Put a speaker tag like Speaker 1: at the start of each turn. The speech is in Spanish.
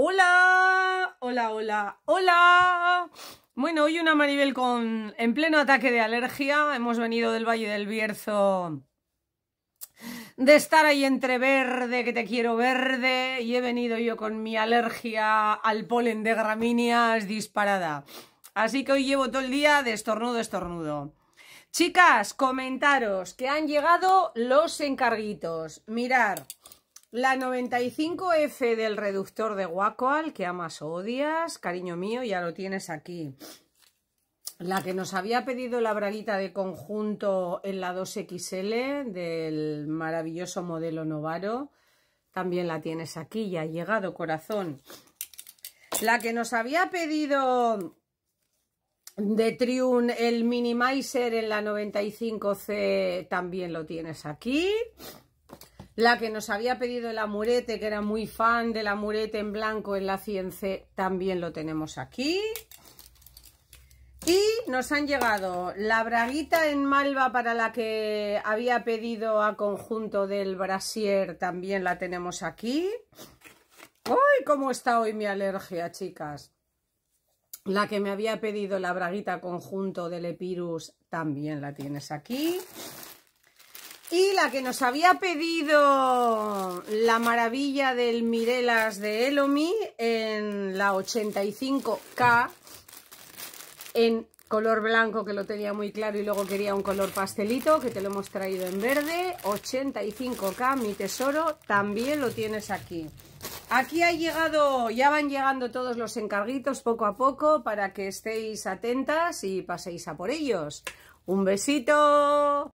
Speaker 1: Hola, hola, hola, hola. Bueno, hoy una Maribel con en pleno ataque de alergia. Hemos venido del Valle del Bierzo de estar ahí entre verde, que te quiero verde, y he venido yo con mi alergia al polen de gramíneas disparada. Así que hoy llevo todo el día de estornudo, estornudo. Chicas, comentaros que han llegado los encarguitos. Mirar, la 95F del reductor de guacoal que amas o odias, cariño mío, ya lo tienes aquí. La que nos había pedido la braguita de conjunto en la 2XL del maravilloso modelo Novaro, también la tienes aquí, ya ha llegado, corazón. La que nos había pedido de Triun el Minimizer en la 95C, también lo tienes aquí. La que nos había pedido el amurete, que era muy fan del amurete en blanco en la ciencia, también lo tenemos aquí. Y nos han llegado la braguita en malva para la que había pedido a conjunto del brasier, también la tenemos aquí. ¡Ay, cómo está hoy mi alergia, chicas! La que me había pedido la braguita conjunto del Epirus, también la tienes aquí. Y la que nos había pedido la maravilla del Mirelas de Elomi en la 85K en color blanco que lo tenía muy claro y luego quería un color pastelito que te lo hemos traído en verde 85K, mi tesoro, también lo tienes aquí aquí ha llegado, ya van llegando todos los encarguitos poco a poco para que estéis atentas y paséis a por ellos un besito